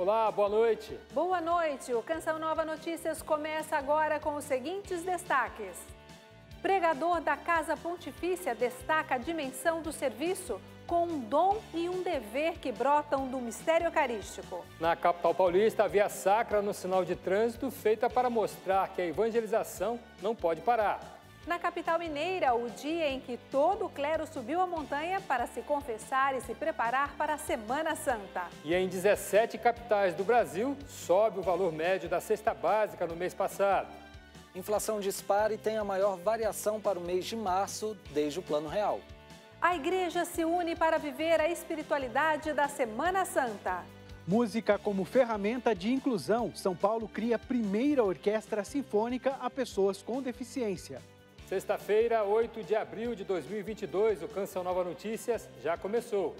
Olá, boa noite. Boa noite. O Canção Nova Notícias começa agora com os seguintes destaques. Pregador da Casa Pontifícia destaca a dimensão do serviço com um dom e um dever que brotam do mistério eucarístico. Na capital paulista, havia sacra no sinal de trânsito feita para mostrar que a evangelização não pode parar. Na capital mineira, o dia em que todo o clero subiu a montanha para se confessar e se preparar para a Semana Santa. E em 17 capitais do Brasil, sobe o valor médio da cesta básica no mês passado. Inflação dispara e tem a maior variação para o mês de março desde o Plano Real. A igreja se une para viver a espiritualidade da Semana Santa. Música como ferramenta de inclusão, São Paulo cria a primeira orquestra sinfônica a pessoas com deficiência. Sexta-feira, 8 de abril de 2022, o Canção Nova Notícias já começou.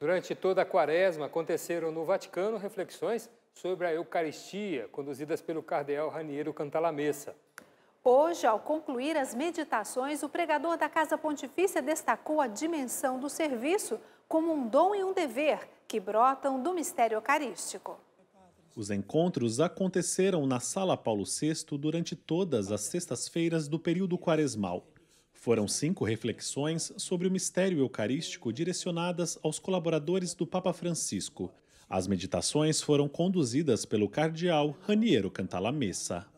Durante toda a quaresma, aconteceram no Vaticano reflexões sobre a Eucaristia, conduzidas pelo cardeal Raniero Cantalamessa. Hoje, ao concluir as meditações, o pregador da Casa Pontifícia destacou a dimensão do serviço como um dom e um dever que brotam do mistério eucarístico. Os encontros aconteceram na Sala Paulo VI durante todas as sextas-feiras do período quaresmal. Foram cinco reflexões sobre o mistério eucarístico direcionadas aos colaboradores do Papa Francisco. As meditações foram conduzidas pelo cardeal Raniero Cantalamessa.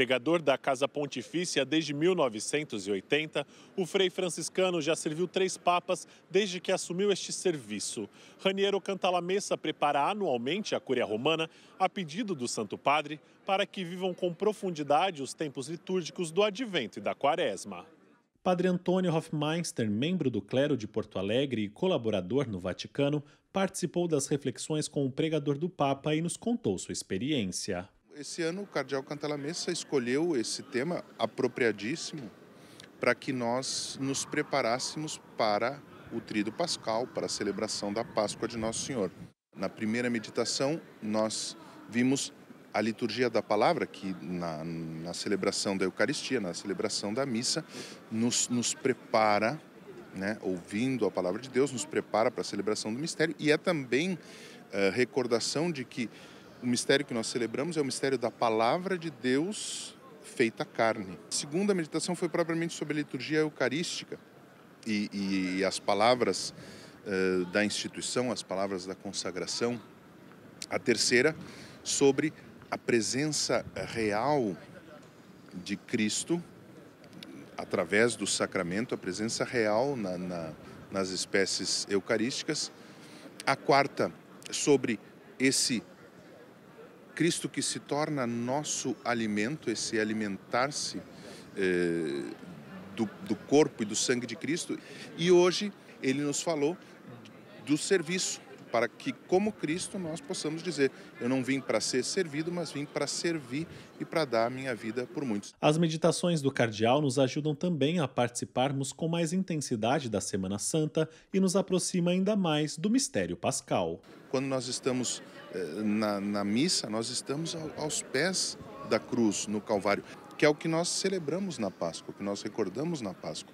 Pregador da Casa Pontifícia desde 1980, o frei franciscano já serviu três papas desde que assumiu este serviço. Raniero Cantalamessa prepara anualmente a Curia Romana a pedido do Santo Padre para que vivam com profundidade os tempos litúrgicos do Advento e da Quaresma. Padre Antônio Hofmeister, membro do clero de Porto Alegre e colaborador no Vaticano, participou das reflexões com o pregador do Papa e nos contou sua experiência. Esse ano o Cardeal Cantala Messa escolheu esse tema apropriadíssimo para que nós nos preparássemos para o Tríduo Pascal, para a celebração da Páscoa de Nosso Senhor. Na primeira meditação, nós vimos a liturgia da palavra, que na, na celebração da Eucaristia, na celebração da missa, nos, nos prepara, né, ouvindo a palavra de Deus, nos prepara para a celebração do mistério e é também uh, recordação de que o mistério que nós celebramos é o mistério da palavra de Deus feita carne. A segunda meditação foi propriamente sobre a liturgia eucarística e, e, e as palavras uh, da instituição, as palavras da consagração. A terceira sobre a presença real de Cristo através do sacramento, a presença real na, na, nas espécies eucarísticas. A quarta sobre esse Cristo que se torna nosso alimento, esse alimentar-se eh, do, do corpo e do sangue de Cristo. E hoje ele nos falou do serviço, para que, como Cristo, nós possamos dizer: Eu não vim para ser servido, mas vim para servir e para dar a minha vida por muitos. As meditações do Cardeal nos ajudam também a participarmos com mais intensidade da Semana Santa e nos aproxima ainda mais do mistério pascal. Quando nós estamos eh, na, na missa, nós estamos aos pés da cruz, no Calvário, que é o que nós celebramos na Páscoa, o que nós recordamos na Páscoa.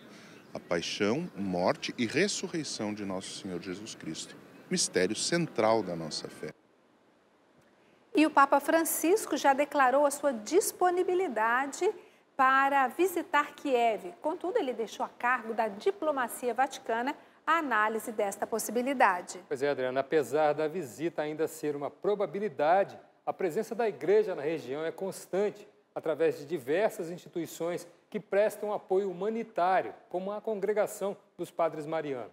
A paixão, morte e ressurreição de nosso Senhor Jesus Cristo. Mistério central da nossa fé. E o Papa Francisco já declarou a sua disponibilidade para visitar Kiev. Contudo, ele deixou a cargo da diplomacia vaticana a análise desta possibilidade. Pois é, Adriana, apesar da visita ainda ser uma probabilidade, a presença da igreja na região é constante através de diversas instituições que prestam apoio humanitário, como a Congregação dos Padres Marianos.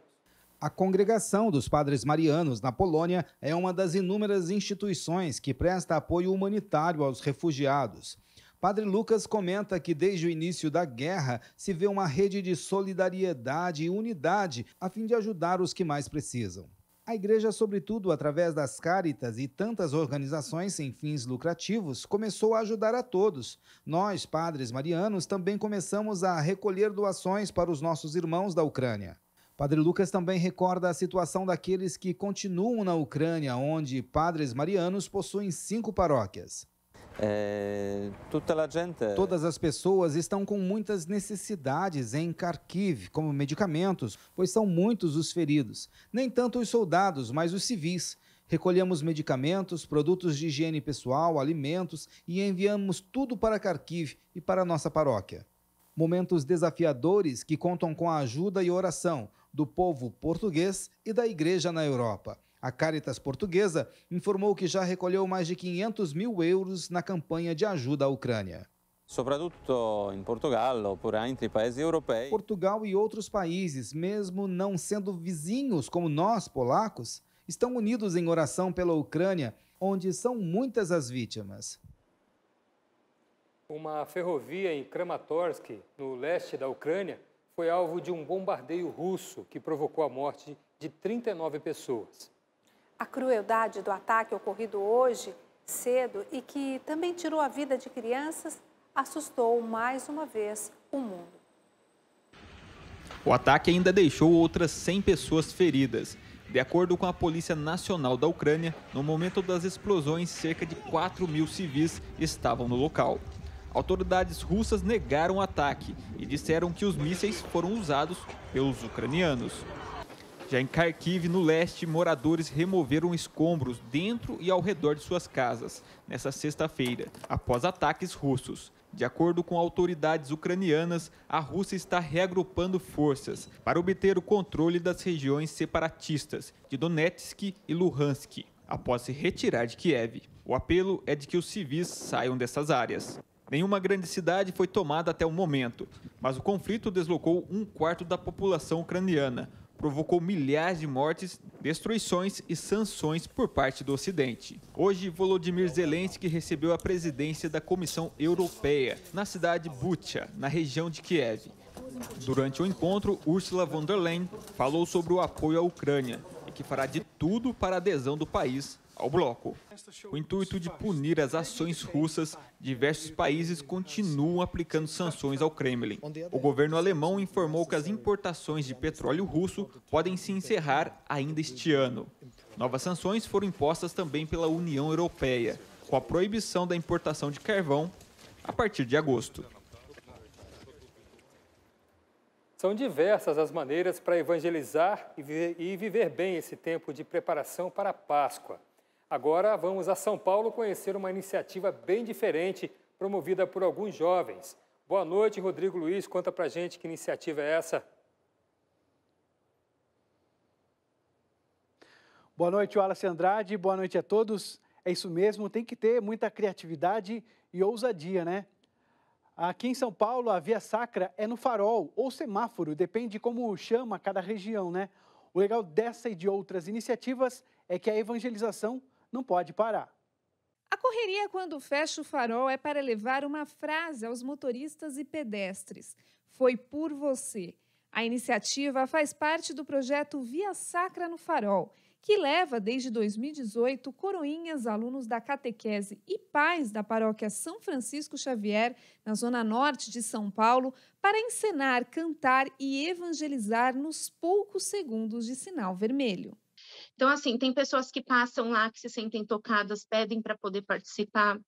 A Congregação dos Padres Marianos na Polônia é uma das inúmeras instituições que presta apoio humanitário aos refugiados. Padre Lucas comenta que desde o início da guerra se vê uma rede de solidariedade e unidade a fim de ajudar os que mais precisam. A igreja, sobretudo através das Cáritas e tantas organizações sem fins lucrativos, começou a ajudar a todos. Nós, padres marianos, também começamos a recolher doações para os nossos irmãos da Ucrânia. Padre Lucas também recorda a situação daqueles que continuam na Ucrânia, onde padres marianos possuem cinco paróquias. É, Todas as pessoas estão com muitas necessidades em Kharkiv, como medicamentos, pois são muitos os feridos. Nem tanto os soldados, mas os civis. Recolhemos medicamentos, produtos de higiene pessoal, alimentos e enviamos tudo para Kharkiv e para nossa paróquia. Momentos desafiadores que contam com a ajuda e oração do povo português e da igreja na Europa. A Caritas Portuguesa informou que já recolheu mais de 500 mil euros na campanha de ajuda à Ucrânia. Sobretudo em Portugal, por entre países europeus. Portugal e outros países, mesmo não sendo vizinhos como nós, polacos, estão unidos em oração pela Ucrânia, onde são muitas as vítimas. Uma ferrovia em Kramatorsk, no leste da Ucrânia, foi alvo de um bombardeio russo que provocou a morte de 39 pessoas a crueldade do ataque ocorrido hoje cedo e que também tirou a vida de crianças assustou mais uma vez o mundo. O ataque ainda deixou outras 100 pessoas feridas. De acordo com a Polícia Nacional da Ucrânia, no momento das explosões, cerca de 4 mil civis estavam no local. Autoridades russas negaram o ataque e disseram que os mísseis foram usados pelos ucranianos. Já em Kharkiv, no leste, moradores removeram escombros dentro e ao redor de suas casas nesta sexta-feira, após ataques russos. De acordo com autoridades ucranianas, a Rússia está reagrupando forças para obter o controle das regiões separatistas de Donetsk e Luhansk, após se retirar de Kiev. O apelo é de que os civis saiam dessas áreas. Nenhuma grande cidade foi tomada até o momento, mas o conflito deslocou um quarto da população ucraniana, provocou milhares de mortes, destruições e sanções por parte do Ocidente. Hoje, Volodymyr Zelensky recebeu a presidência da Comissão Europeia, na cidade Bucha, na região de Kiev. Durante o encontro, Ursula von der Leyen falou sobre o apoio à Ucrânia e que fará de tudo para a adesão do país ao bloco. O intuito de punir as ações russas, diversos países continuam aplicando sanções ao Kremlin. O governo alemão informou que as importações de petróleo russo podem se encerrar ainda este ano. Novas sanções foram impostas também pela União Europeia, com a proibição da importação de carvão a partir de agosto. São diversas as maneiras para evangelizar e viver bem esse tempo de preparação para a Páscoa. Agora vamos a São Paulo conhecer uma iniciativa bem diferente promovida por alguns jovens. Boa noite, Rodrigo Luiz. Conta pra gente que iniciativa é essa. Boa noite, Wallace Andrade. Boa noite a todos. É isso mesmo, tem que ter muita criatividade e ousadia, né? Aqui em São Paulo, a via sacra é no farol ou semáforo, depende como chama cada região, né? O legal dessa e de outras iniciativas é que a evangelização não pode parar. A correria quando fecha o farol é para levar uma frase aos motoristas e pedestres: Foi por você. A iniciativa faz parte do projeto Via Sacra no Farol, que leva desde 2018 coroinhas, alunos da catequese e pais da paróquia São Francisco Xavier, na zona norte de São Paulo, para encenar, cantar e evangelizar nos poucos segundos de sinal vermelho. Então, assim, tem pessoas que passam lá, que se sentem tocadas, pedem para poder participar.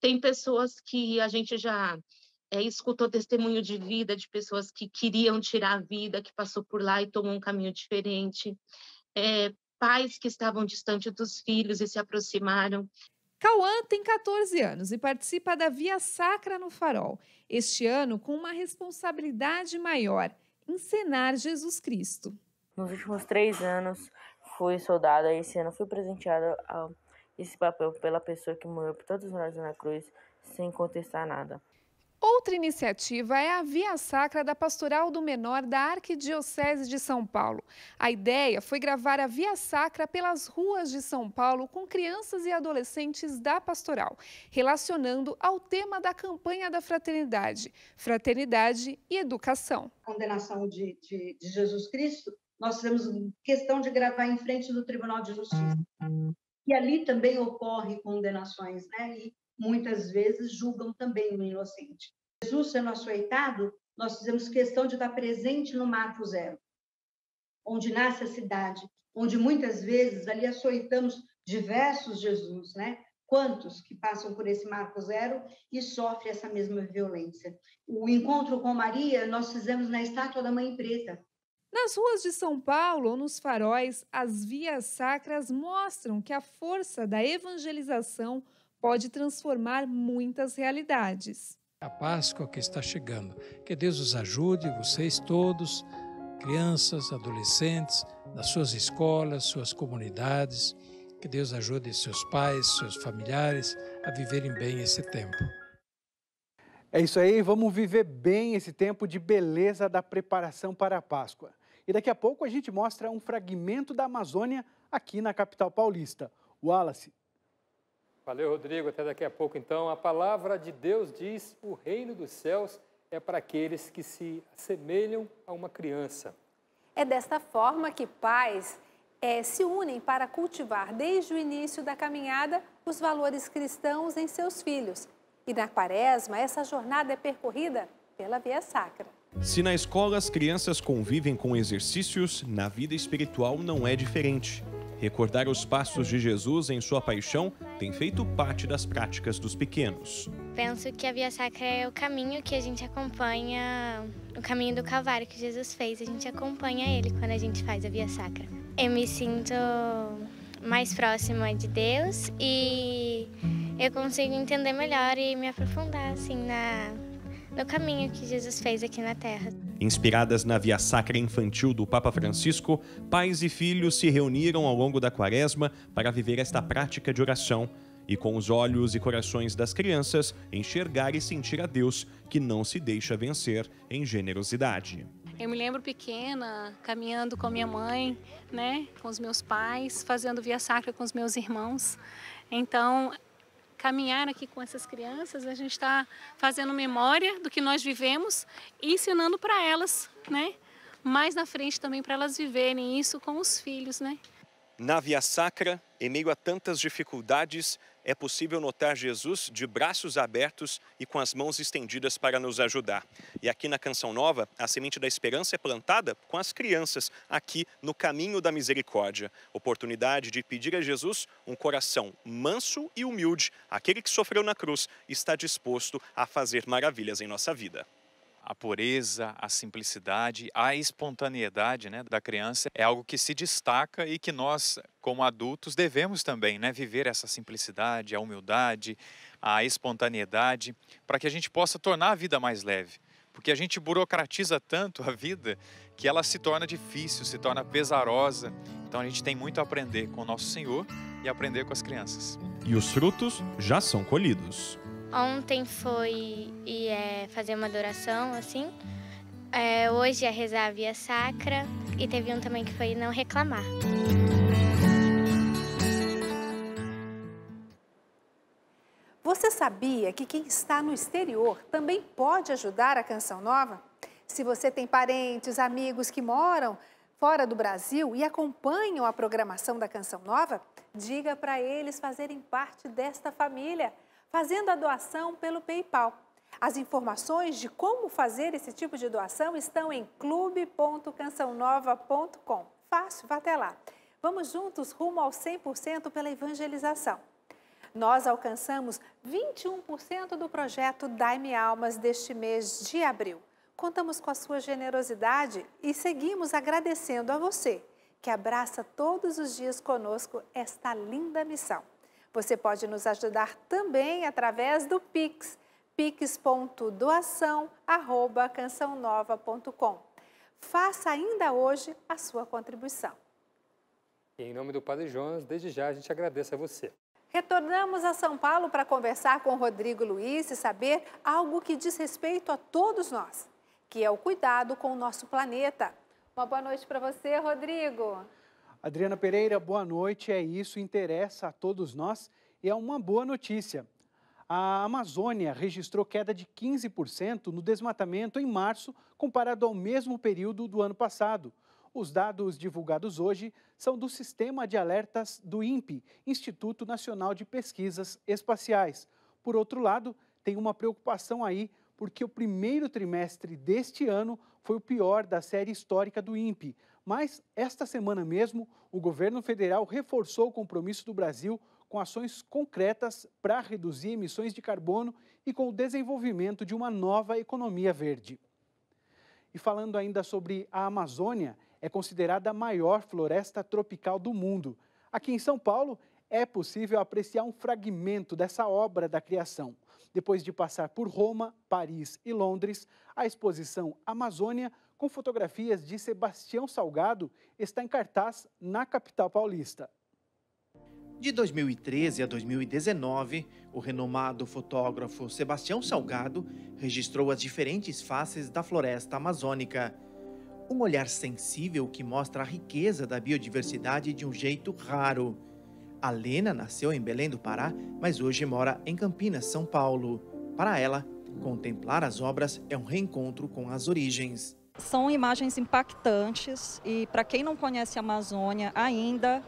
Tem pessoas que a gente já é, escutou testemunho de vida de pessoas que queriam tirar a vida, que passou por lá e tomou um caminho diferente. É, pais que estavam distantes dos filhos e se aproximaram. Cauã tem 14 anos e participa da Via Sacra no Farol, este ano com uma responsabilidade maior: encenar Jesus Cristo. Nos últimos três anos, fui soldada esse ano, fui presenteada a esse papel pela pessoa que morreu por todos nós na cruz, sem contestar nada. Outra iniciativa é a Via Sacra da Pastoral do Menor da Arquidiocese de São Paulo. A ideia foi gravar a Via Sacra pelas ruas de São Paulo com crianças e adolescentes da pastoral, relacionando ao tema da campanha da fraternidade, fraternidade e educação. A condenação de, de, de Jesus Cristo nós fizemos questão de gravar em frente do Tribunal de Justiça. Uhum. E ali também ocorre condenações, né? E muitas vezes julgam também o inocente. Jesus sendo açoitado, nós fizemos questão de estar presente no Marco Zero, onde nasce a cidade, onde muitas vezes ali açoitamos diversos Jesus, né? Quantos que passam por esse Marco Zero e sofrem essa mesma violência? O encontro com Maria nós fizemos na estátua da Mãe Preta, nas ruas de São Paulo ou nos faróis, as vias sacras mostram que a força da evangelização pode transformar muitas realidades. A Páscoa que está chegando. Que Deus os ajude, vocês todos, crianças, adolescentes, nas suas escolas, suas comunidades. Que Deus ajude seus pais, seus familiares a viverem bem esse tempo. É isso aí, vamos viver bem esse tempo de beleza da preparação para a Páscoa. E daqui a pouco a gente mostra um fragmento da Amazônia aqui na capital paulista. Wallace. Valeu, Rodrigo. Até daqui a pouco, então. A palavra de Deus diz: o reino dos céus é para aqueles que se assemelham a uma criança. É desta forma que pais é, se unem para cultivar desde o início da caminhada os valores cristãos em seus filhos. E na quaresma, essa jornada é percorrida pela via sacra. Se na escola as crianças convivem com exercícios, na vida espiritual não é diferente. Recordar os passos de Jesus em sua paixão tem feito parte das práticas dos pequenos. Penso que a Via Sacra é o caminho que a gente acompanha, o caminho do Calvário que Jesus fez. A gente acompanha ele quando a gente faz a Via Sacra. Eu me sinto mais próxima de Deus e eu consigo entender melhor e me aprofundar assim na do caminho que Jesus fez aqui na Terra. Inspiradas na via sacra infantil do Papa Francisco, pais e filhos se reuniram ao longo da quaresma para viver esta prática de oração e, com os olhos e corações das crianças, enxergar e sentir a Deus que não se deixa vencer em generosidade. Eu me lembro pequena, caminhando com a minha mãe, né, com os meus pais, fazendo via sacra com os meus irmãos. Então, caminhar aqui com essas crianças, a gente está fazendo memória do que nós vivemos e ensinando para elas, né? Mais na frente também para elas viverem isso com os filhos, né? Na Via Sacra, em meio a tantas dificuldades, é possível notar Jesus de braços abertos e com as mãos estendidas para nos ajudar. E aqui na Canção Nova, a semente da esperança é plantada com as crianças, aqui no caminho da misericórdia. Oportunidade de pedir a Jesus um coração manso e humilde, aquele que sofreu na cruz, está disposto a fazer maravilhas em nossa vida a pureza, a simplicidade, a espontaneidade né, da criança é algo que se destaca e que nós, como adultos, devemos também né, viver essa simplicidade, a humildade, a espontaneidade, para que a gente possa tornar a vida mais leve. Porque a gente burocratiza tanto a vida que ela se torna difícil, se torna pesarosa. Então a gente tem muito a aprender com o nosso Senhor e aprender com as crianças. E os frutos já são colhidos. Ontem foi e é, fazer uma adoração, assim. É, hoje é rezar a via sacra. E teve um também que foi não reclamar. Você sabia que quem está no exterior também pode ajudar a Canção Nova? Se você tem parentes, amigos que moram fora do Brasil e acompanham a programação da Canção Nova, diga para eles fazerem parte desta família fazendo a doação pelo PayPal. As informações de como fazer esse tipo de doação estão em clube.cançãonova.com. Fácil, vá até lá. Vamos juntos rumo ao 100% pela evangelização. Nós alcançamos 21% do projeto Daime Almas deste mês de abril. Contamos com a sua generosidade e seguimos agradecendo a você, que abraça todos os dias conosco esta linda missão. Você pode nos ajudar também através do Pix, pix.doação.com. Faça ainda hoje a sua contribuição. Em nome do Padre Jonas, desde já a gente agradece a você. Retornamos a São Paulo para conversar com Rodrigo Luiz e saber algo que diz respeito a todos nós, que é o cuidado com o nosso planeta. Uma boa noite para você, Rodrigo. Adriana Pereira, boa noite. É isso, interessa a todos nós e é uma boa notícia. A Amazônia registrou queda de 15% no desmatamento em março, comparado ao mesmo período do ano passado. Os dados divulgados hoje são do Sistema de Alertas do INPE, Instituto Nacional de Pesquisas Espaciais. Por outro lado, tem uma preocupação aí, porque o primeiro trimestre deste ano foi o pior da série histórica do INPE. Mas, esta semana mesmo, o governo federal reforçou o compromisso do Brasil com ações concretas para reduzir emissões de carbono e com o desenvolvimento de uma nova economia verde. E falando ainda sobre a Amazônia, é considerada a maior floresta tropical do mundo. Aqui em São Paulo, é possível apreciar um fragmento dessa obra da criação. Depois de passar por Roma, Paris e Londres, a exposição Amazônia com fotografias de Sebastião Salgado, está em cartaz na capital paulista. De 2013 a 2019, o renomado fotógrafo Sebastião Salgado registrou as diferentes faces da floresta amazônica. Um olhar sensível que mostra a riqueza da biodiversidade de um jeito raro. A Lena nasceu em Belém do Pará, mas hoje mora em Campinas, São Paulo. Para ela, contemplar as obras é um reencontro com as origens. São imagens impactantes e para quem não conhece a Amazônia ainda,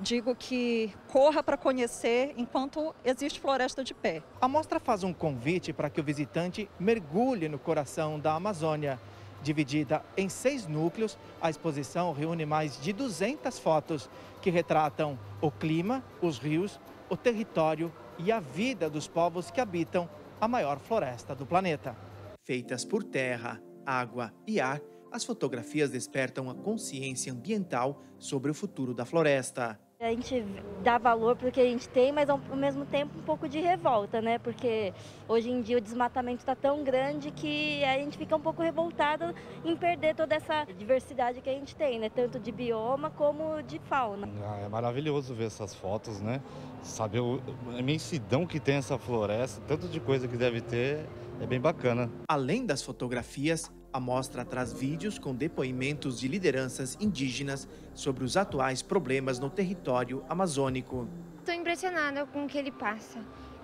digo que corra para conhecer enquanto existe floresta de pé. A mostra faz um convite para que o visitante mergulhe no coração da Amazônia. Dividida em seis núcleos, a exposição reúne mais de 200 fotos que retratam o clima, os rios, o território e a vida dos povos que habitam a maior floresta do planeta. Feitas por terra, água e ar, as fotografias despertam a consciência ambiental sobre o futuro da floresta. A gente dá valor para o que a gente tem, mas ao mesmo tempo um pouco de revolta, né? Porque hoje em dia o desmatamento está tão grande que a gente fica um pouco revoltado em perder toda essa diversidade que a gente tem, né? Tanto de bioma como de fauna. Ah, é maravilhoso ver essas fotos, né? Saber a imensidão que tem essa floresta, tanto de coisa que deve ter, é bem bacana. Além das fotografias, a mostra traz vídeos com depoimentos de lideranças indígenas sobre os atuais problemas no território amazônico. Estou impressionada com o que ele passa.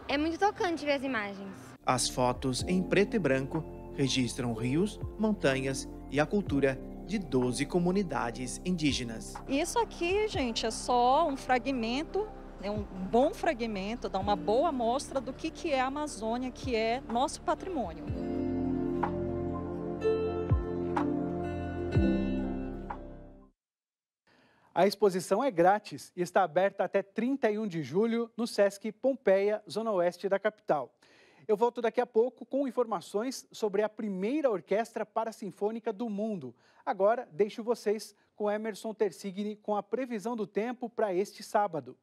É muito tocante ver as imagens. As fotos em preto e branco registram rios, montanhas e a cultura de 12 comunidades indígenas. Isso aqui, gente, é só um fragmento é um bom fragmento, dá uma boa amostra do que, que é a Amazônia, que é nosso patrimônio. A exposição é grátis e está aberta até 31 de julho no Sesc Pompeia, Zona Oeste da capital. Eu volto daqui a pouco com informações sobre a primeira orquestra parasinfônica do mundo. Agora, deixo vocês com Emerson Tersigni com a previsão do tempo para este sábado.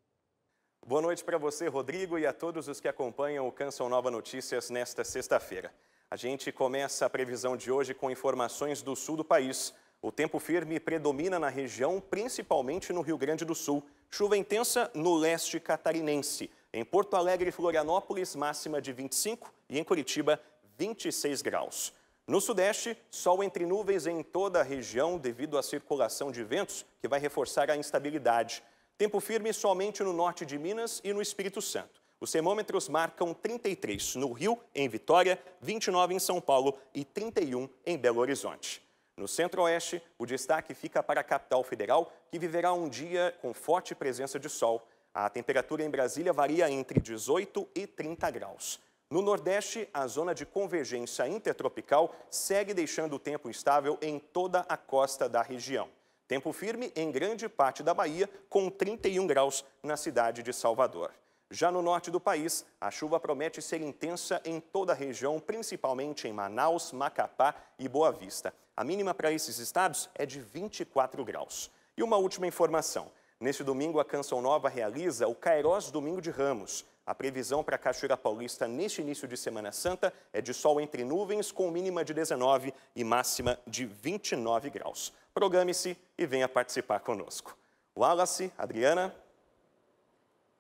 Boa noite para você, Rodrigo, e a todos os que acompanham o Canção Nova Notícias nesta sexta-feira. A gente começa a previsão de hoje com informações do sul do país. O tempo firme predomina na região, principalmente no Rio Grande do Sul. Chuva intensa no leste catarinense. Em Porto Alegre e Florianópolis, máxima de 25 e em Curitiba, 26 graus. No Sudeste, sol entre nuvens em toda a região devido à circulação de ventos que vai reforçar a instabilidade. Tempo firme somente no norte de Minas e no Espírito Santo. Os termômetros marcam 33 no Rio, em Vitória, 29 em São Paulo e 31 em Belo Horizonte. No centro-oeste, o destaque fica para a capital federal, que viverá um dia com forte presença de sol. A temperatura em Brasília varia entre 18 e 30 graus. No Nordeste, a zona de convergência intertropical segue deixando o tempo estável em toda a costa da região. Tempo firme em grande parte da Bahia, com 31 graus na cidade de Salvador. Já no norte do país, a chuva promete ser intensa em toda a região, principalmente em Manaus, Macapá e Boa Vista. A mínima para esses estados é de 24 graus. E uma última informação. Neste domingo, a Canção Nova realiza o Cairós Domingo de Ramos. A previsão para a Cachoeira Paulista neste início de Semana Santa é de sol entre nuvens, com mínima de 19 e máxima de 29 graus. Programe-se e venha participar conosco. Wallace, Adriana.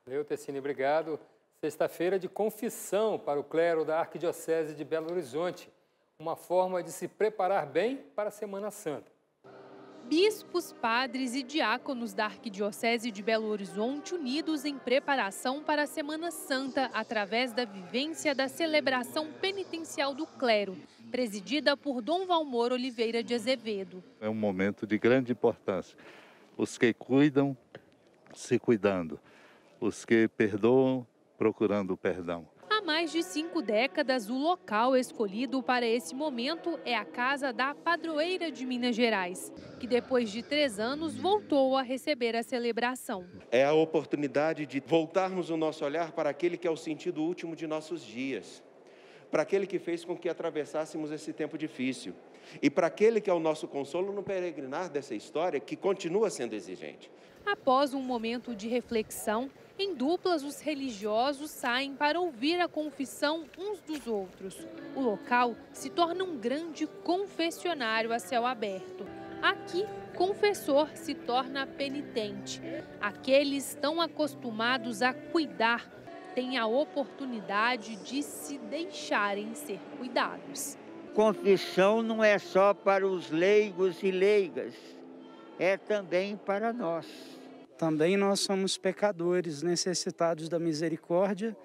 Valeu, Tessine, obrigado. Sexta-feira de confissão para o clero da Arquidiocese de Belo Horizonte. Uma forma de se preparar bem para a Semana Santa. Bispos, padres e diáconos da Arquidiocese de Belo Horizonte unidos em preparação para a Semana Santa através da vivência da celebração penitencial do clero, presidida por Dom Valmor Oliveira de Azevedo. É um momento de grande importância. Os que cuidam, se cuidando. Os que perdoam, procurando o perdão. Há mais de cinco décadas, o local escolhido para esse momento é a Casa da Padroeira de Minas Gerais, que depois de três anos voltou a receber a celebração. É a oportunidade de voltarmos o nosso olhar para aquele que é o sentido último de nossos dias para aquele que fez com que atravessássemos esse tempo difícil, e para aquele que é o nosso consolo no peregrinar dessa história que continua sendo exigente. Após um momento de reflexão, em duplas os religiosos saem para ouvir a confissão uns dos outros. O local se torna um grande confessionário a céu aberto. Aqui, confessor se torna penitente. Aqueles tão acostumados a cuidar têm a oportunidade de se deixarem ser cuidados. Confissão não é só para os leigos e leigas, é também para nós. Também nós somos pecadores, necessitados da misericórdia,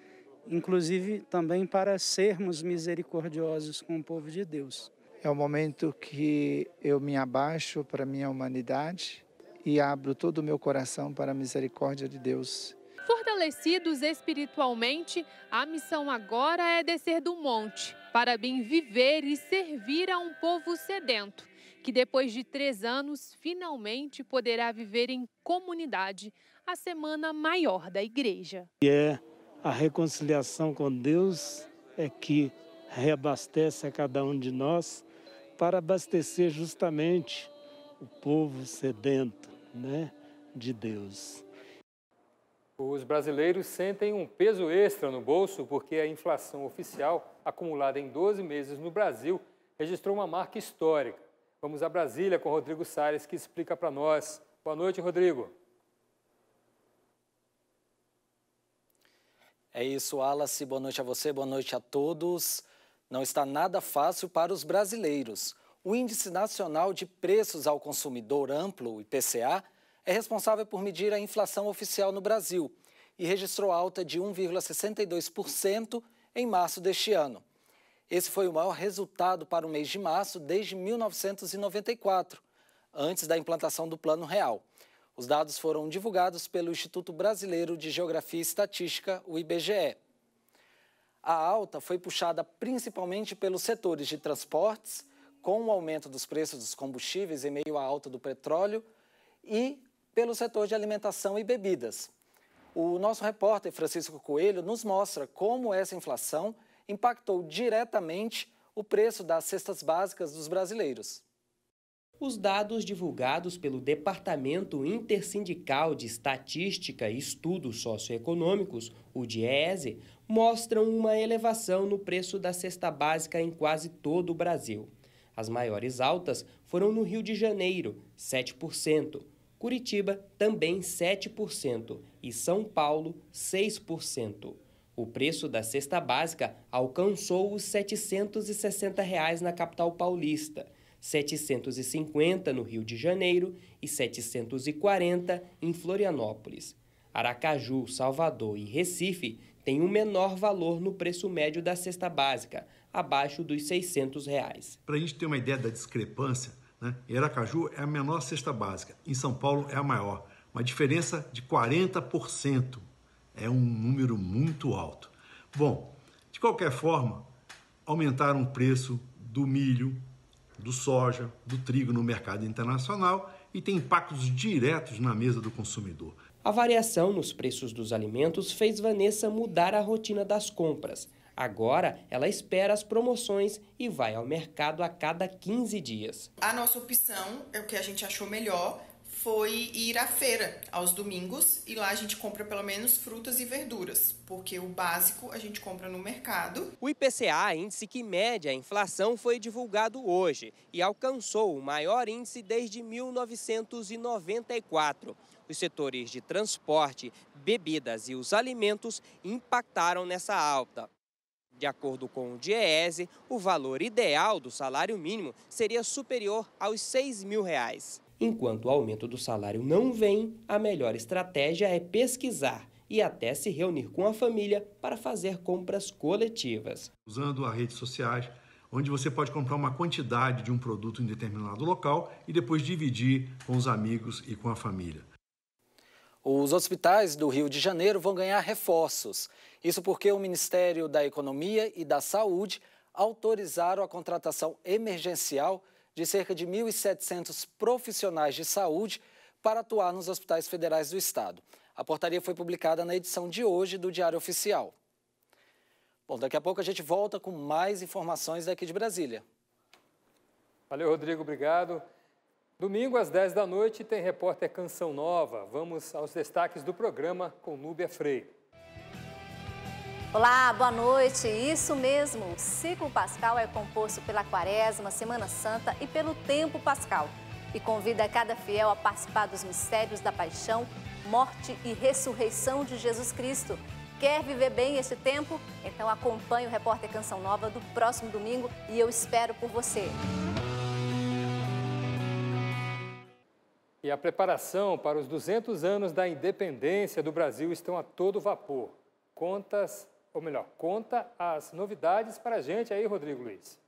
inclusive também para sermos misericordiosos com o povo de Deus. É o momento que eu me abaixo para a minha humanidade e abro todo o meu coração para a misericórdia de Deus Fortalecidos espiritualmente, a missão agora é descer do monte para bem viver e servir a um povo sedento, que depois de três anos finalmente poderá viver em comunidade, a semana maior da igreja. E é a reconciliação com Deus é que reabastece a cada um de nós para abastecer justamente o povo sedento né, de Deus. Os brasileiros sentem um peso extra no bolso porque a inflação oficial, acumulada em 12 meses no Brasil, registrou uma marca histórica. Vamos a Brasília com Rodrigo Salles, que explica para nós. Boa noite, Rodrigo. É isso, Wallace. Boa noite a você, boa noite a todos. Não está nada fácil para os brasileiros. O Índice Nacional de Preços ao Consumidor Amplo, IPCA, é responsável por medir a inflação oficial no Brasil e registrou alta de 1,62% em março deste ano. Esse foi o maior resultado para o mês de março desde 1994, antes da implantação do Plano Real. Os dados foram divulgados pelo Instituto Brasileiro de Geografia e Estatística, o IBGE. A alta foi puxada principalmente pelos setores de transportes, com o aumento dos preços dos combustíveis em meio à alta do petróleo, e pelo setor de alimentação e bebidas. O nosso repórter Francisco Coelho nos mostra como essa inflação impactou diretamente o preço das cestas básicas dos brasileiros. Os dados divulgados pelo Departamento Intersindical de Estatística e Estudos Socioeconômicos, o DIESE, mostram uma elevação no preço da cesta básica em quase todo o Brasil. As maiores altas foram no Rio de Janeiro, 7%, Curitiba também 7% e São Paulo 6%. O preço da cesta básica alcançou os R$ 760 reais na capital paulista, 750 no Rio de Janeiro e 740 em Florianópolis. Aracaju, Salvador e Recife têm um menor valor no preço médio da cesta básica, abaixo dos R$ 600. Para a gente ter uma ideia da discrepância, né? Em Aracaju é a menor cesta básica, em São Paulo é a maior. Uma diferença de 40%. É um número muito alto. Bom, de qualquer forma, aumentaram o preço do milho, do soja, do trigo no mercado internacional e tem impactos diretos na mesa do consumidor. A variação nos preços dos alimentos fez Vanessa mudar a rotina das compras Agora, ela espera as promoções e vai ao mercado a cada 15 dias. A nossa opção, é o que a gente achou melhor, foi ir à feira aos domingos e lá a gente compra pelo menos frutas e verduras, porque o básico a gente compra no mercado. O IPCA, índice que mede a inflação, foi divulgado hoje e alcançou o maior índice desde 1994. Os setores de transporte, bebidas e os alimentos impactaram nessa alta. De acordo com o DIEESE, o valor ideal do salário mínimo seria superior aos 6 mil reais. Enquanto o aumento do salário não vem, a melhor estratégia é pesquisar e até se reunir com a família para fazer compras coletivas. Usando as redes sociais, onde você pode comprar uma quantidade de um produto em determinado local e depois dividir com os amigos e com a família. Os hospitais do Rio de Janeiro vão ganhar reforços. Isso porque o Ministério da Economia e da Saúde autorizaram a contratação emergencial de cerca de 1.700 profissionais de saúde para atuar nos hospitais federais do Estado. A portaria foi publicada na edição de hoje do Diário Oficial. Bom, daqui a pouco a gente volta com mais informações daqui de Brasília. Valeu, Rodrigo, obrigado. Domingo, às 10 da noite, tem repórter Canção Nova. Vamos aos destaques do programa com Núbia Freire. Olá, boa noite. Isso mesmo, o ciclo pascal é composto pela quaresma, Semana Santa e pelo tempo pascal. E convida cada fiel a participar dos mistérios da paixão, morte e ressurreição de Jesus Cristo. Quer viver bem este tempo? Então acompanhe o repórter Canção Nova do próximo domingo e eu espero por você. e a preparação para os 200 anos da independência do Brasil estão a todo vapor. Contas, ou melhor, conta as novidades para a gente aí, Rodrigo Luiz.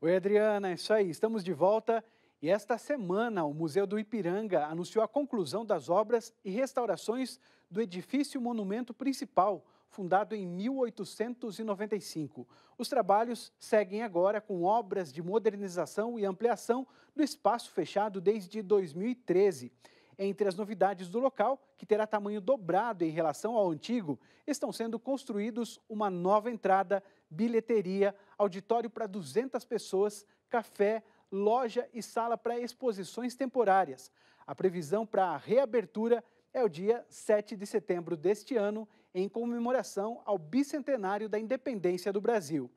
Oi, Adriana, é isso aí. Estamos de volta. E esta semana, o Museu do Ipiranga anunciou a conclusão das obras e restaurações do edifício monumento principal, fundado em 1895. Os trabalhos seguem agora com obras de modernização e ampliação do espaço fechado desde 2013. Entre as novidades do local, que terá tamanho dobrado em relação ao antigo, estão sendo construídos uma nova entrada, bilheteria, auditório para 200 pessoas, café, loja e sala para exposições temporárias. A previsão para a reabertura é o dia 7 de setembro deste ano em comemoração ao bicentenário da independência do Brasil.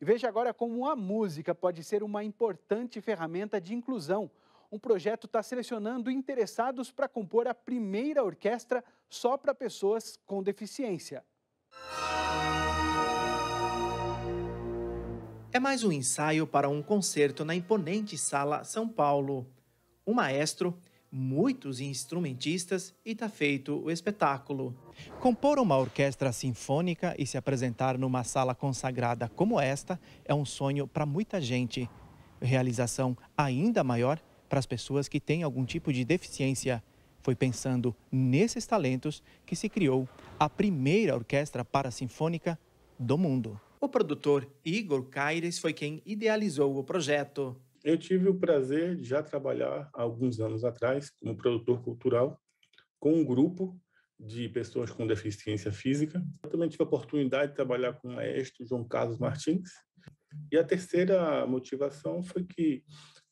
E veja agora como a música pode ser uma importante ferramenta de inclusão. Um projeto está selecionando interessados para compor a primeira orquestra só para pessoas com deficiência. É mais um ensaio para um concerto na imponente Sala São Paulo. O maestro muitos instrumentistas e está feito o espetáculo. Compor uma orquestra sinfônica e se apresentar numa sala consagrada como esta é um sonho para muita gente. Realização ainda maior para as pessoas que têm algum tipo de deficiência. Foi pensando nesses talentos que se criou a primeira orquestra parasinfônica do mundo. O produtor Igor Caires foi quem idealizou o projeto. Eu tive o prazer de já trabalhar alguns anos atrás como produtor cultural com um grupo de pessoas com deficiência física. Eu também tive a oportunidade de trabalhar com o maestro João Carlos Martins. E a terceira motivação foi que,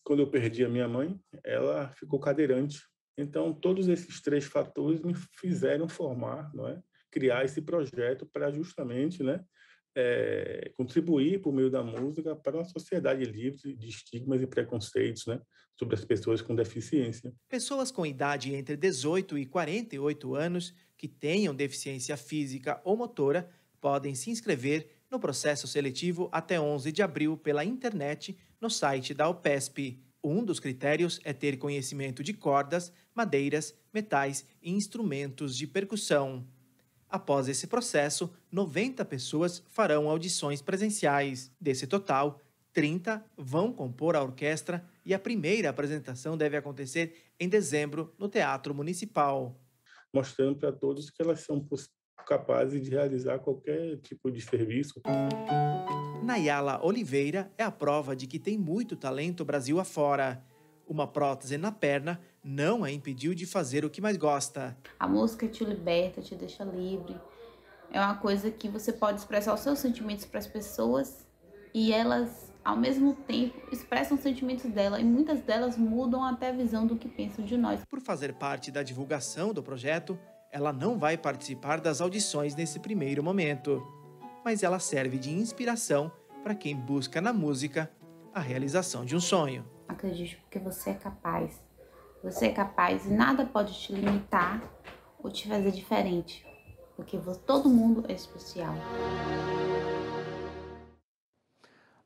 quando eu perdi a minha mãe, ela ficou cadeirante. Então, todos esses três fatores me fizeram formar, não é? criar esse projeto para justamente né, é, contribuir por meio da música para uma sociedade livre de estigmas e preconceitos né, sobre as pessoas com deficiência. Pessoas com idade entre 18 e 48 anos que tenham deficiência física ou motora podem se inscrever no processo seletivo até 11 de abril pela internet no site da OPESP. Um dos critérios é ter conhecimento de cordas, madeiras, metais e instrumentos de percussão. Após esse processo, 90 pessoas farão audições presenciais. Desse total, 30 vão compor a orquestra e a primeira apresentação deve acontecer em dezembro no Teatro Municipal. Mostrando para todos que elas são capazes de realizar qualquer tipo de serviço. Nayala Oliveira é a prova de que tem muito talento Brasil afora uma prótese na perna não a impediu de fazer o que mais gosta. A música te liberta, te deixa livre. É uma coisa que você pode expressar os seus sentimentos para as pessoas e elas, ao mesmo tempo, expressam os sentimentos dela e muitas delas mudam até a visão do que pensam de nós. Por fazer parte da divulgação do projeto, ela não vai participar das audições nesse primeiro momento, mas ela serve de inspiração para quem busca na música a realização de um sonho. Acredite porque você é capaz. Você é capaz e nada pode te limitar ou te fazer diferente, porque todo mundo é especial.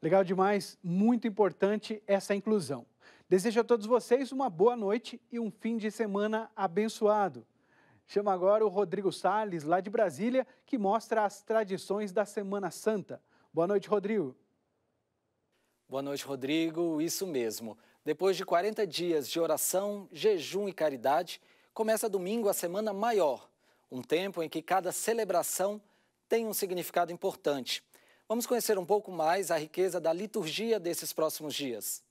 Legal demais, muito importante essa inclusão. Desejo a todos vocês uma boa noite e um fim de semana abençoado. Chama agora o Rodrigo Sales, lá de Brasília, que mostra as tradições da Semana Santa. Boa noite, Rodrigo. Boa noite, Rodrigo. Isso mesmo. Depois de 40 dias de oração, jejum e caridade, começa domingo a Semana Maior, um tempo em que cada celebração tem um significado importante. Vamos conhecer um pouco mais a riqueza da liturgia desses próximos dias.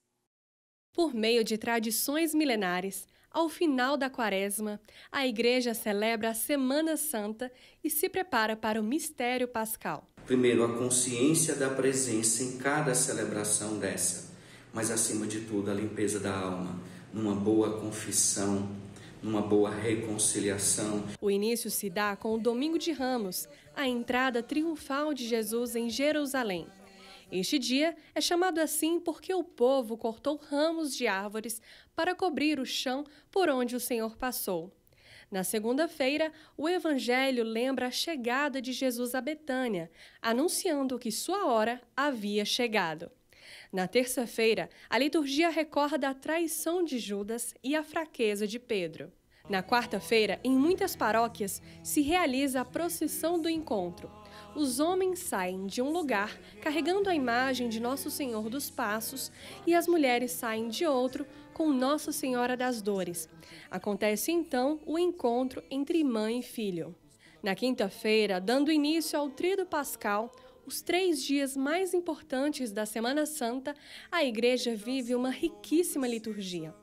Por meio de tradições milenares, ao final da quaresma, a Igreja celebra a Semana Santa e se prepara para o mistério pascal. Primeiro, a consciência da presença em cada celebração dessa, mas acima de tudo, a limpeza da alma, numa boa confissão, numa boa reconciliação. O início se dá com o Domingo de Ramos, a entrada triunfal de Jesus em Jerusalém. Este dia é chamado assim porque o povo cortou ramos de árvores para cobrir o chão por onde o Senhor passou. Na segunda-feira, o Evangelho lembra a chegada de Jesus a Betânia, anunciando que sua hora havia chegado. Na terça-feira, a liturgia recorda a traição de Judas e a fraqueza de Pedro. Na quarta-feira, em muitas paróquias, se realiza a procissão do encontro. Os homens saem de um lugar carregando a imagem de Nosso Senhor dos Passos e as mulheres saem de outro com Nossa Senhora das Dores. Acontece então o encontro entre mãe e filho. Na quinta-feira, dando início ao Tríduo Pascal, os três dias mais importantes da Semana Santa, a Igreja vive uma riquíssima liturgia.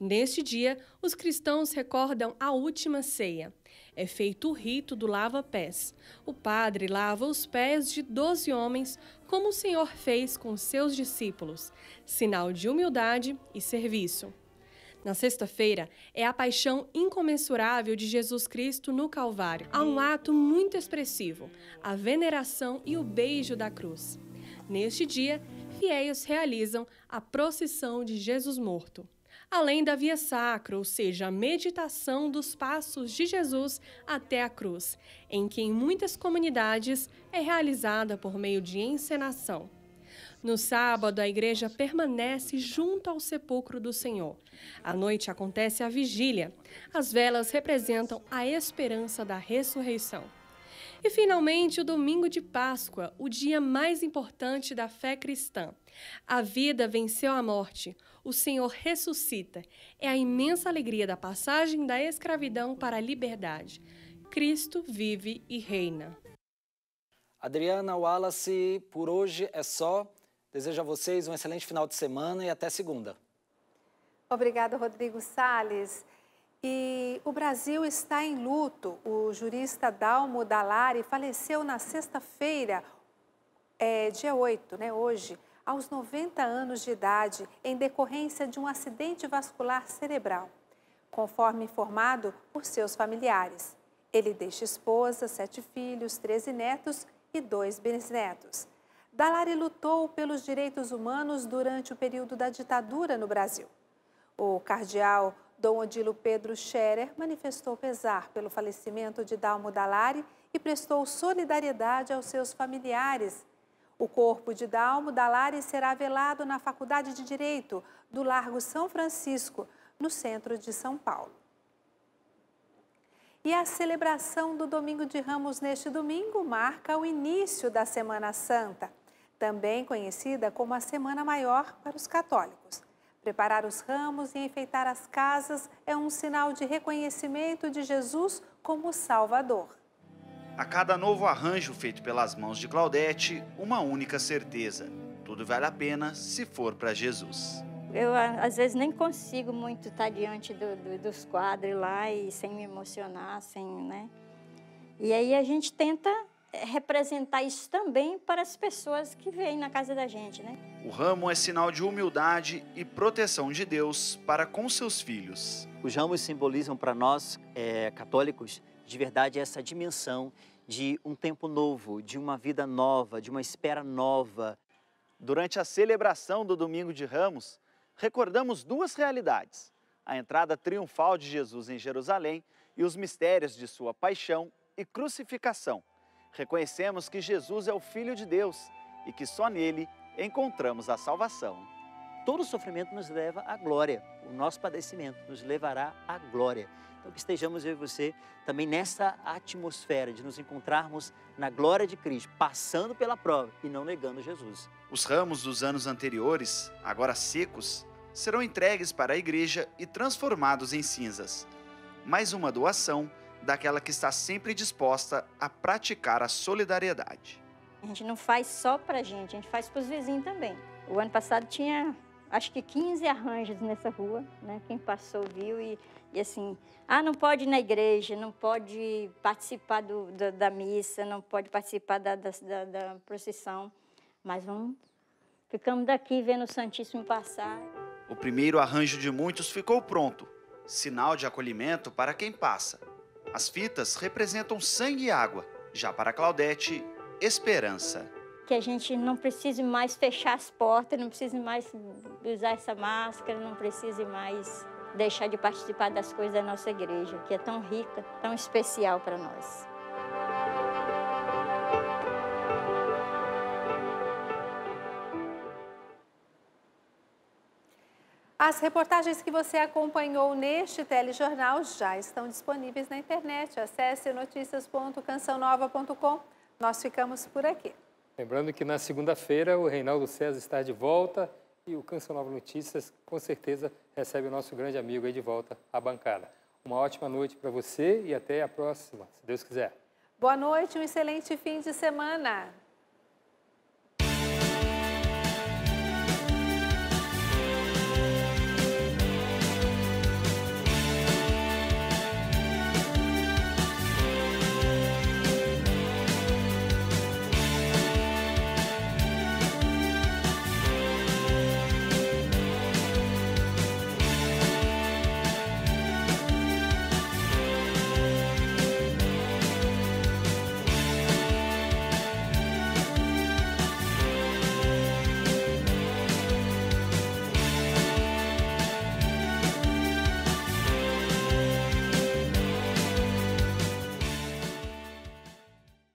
Neste dia, os cristãos recordam a última ceia. É feito o rito do lava-pés. O padre lava os pés de doze homens como o Senhor fez com seus discípulos, sinal de humildade e serviço. Na sexta-feira é a paixão incomensurável de Jesus Cristo no Calvário. Há um ato muito expressivo, a veneração e o beijo da cruz. Neste dia, fiéis realizam a procissão de Jesus morto além da via sacra, ou seja, a meditação dos passos de Jesus até a cruz, em que em muitas comunidades é realizada por meio de encenação. No sábado, a igreja permanece junto ao sepulcro do Senhor. À noite acontece a vigília. As velas representam a esperança da ressurreição. E finalmente, o domingo de Páscoa, o dia mais importante da fé cristã. A vida venceu a morte o Senhor ressuscita. É a imensa alegria da passagem da escravidão para a liberdade. Cristo vive e reina. Adriana Wallace, por hoje é só. Desejo a vocês um excelente final de semana e até segunda. Obrigada, Rodrigo Sales. E o Brasil está em luto. O jurista Dalmo Dalari faleceu na sexta-feira, é, dia 8, né, hoje, aos 90 anos de idade em decorrência de um acidente vascular cerebral, conforme informado por seus familiares. Ele deixa esposa, sete filhos, 13 netos e dois bisnetos. Dalari lutou pelos direitos humanos durante o período da ditadura no Brasil. O cardeal Dom Odilo Pedro Scherer manifestou pesar pelo falecimento de Dalmo Dalari e prestou solidariedade aos seus familiares o corpo de Dalmo Dalari será velado na Faculdade de Direito do Largo São Francisco, no centro de São Paulo. E a celebração do Domingo de Ramos neste domingo marca o início da Semana Santa, também conhecida como a Semana Maior para os católicos. Preparar os ramos e enfeitar as casas é um sinal de reconhecimento de Jesus como Salvador. A cada novo arranjo feito pelas mãos de Claudete, uma única certeza: tudo vale a pena se for para Jesus. Eu, às vezes, nem consigo muito estar tá diante do, do, dos quadros lá e sem me emocionar, sem, né? E aí a gente tenta é, representar isso também para as pessoas que vêm na casa da gente, né? O ramo é sinal de humildade e proteção de Deus para com seus filhos. Os ramos simbolizam para nós, é, católicos, de verdade é essa dimensão de um tempo novo, de uma vida nova, de uma espera nova. Durante a celebração do Domingo de Ramos, recordamos duas realidades: a entrada triunfal de Jesus em Jerusalém e os mistérios de sua paixão e crucificação. Reconhecemos que Jesus é o Filho de Deus e que só nele encontramos a salvação. Todo sofrimento nos leva à glória, o nosso padecimento nos levará à glória. Então, que estejamos eu e você também nessa atmosfera de nos encontrarmos na glória de Cristo, passando pela prova e não negando Jesus. Os ramos dos anos anteriores, agora secos, serão entregues para a igreja e transformados em cinzas. Mais uma doação daquela que está sempre disposta a praticar a solidariedade. A gente não faz só para a gente, a gente faz para os vizinhos também. O ano passado tinha acho que 15 arranjos nessa rua, né? Quem passou viu e e assim, ah, não pode ir na igreja, não pode participar do, da, da missa, não pode participar da, da, da procissão, mas vamos, ficamos daqui vendo o Santíssimo passar. O primeiro arranjo de muitos ficou pronto, sinal de acolhimento para quem passa. As fitas representam sangue e água, já para Claudete, esperança. Que a gente não precise mais fechar as portas, não precise mais usar essa máscara, não precise mais deixar de participar das coisas da nossa igreja, que é tão rica, tão especial para nós. As reportagens que você acompanhou neste telejornal já estão disponíveis na internet. Acesse noticias.cançãonova.com. Nós ficamos por aqui. Lembrando que na segunda-feira o Reinaldo César está de volta e o Canção Nova Notícias, com certeza, recebe o nosso grande amigo aí de volta à bancada. Uma ótima noite para você e até a próxima, se Deus quiser. Boa noite, um excelente fim de semana.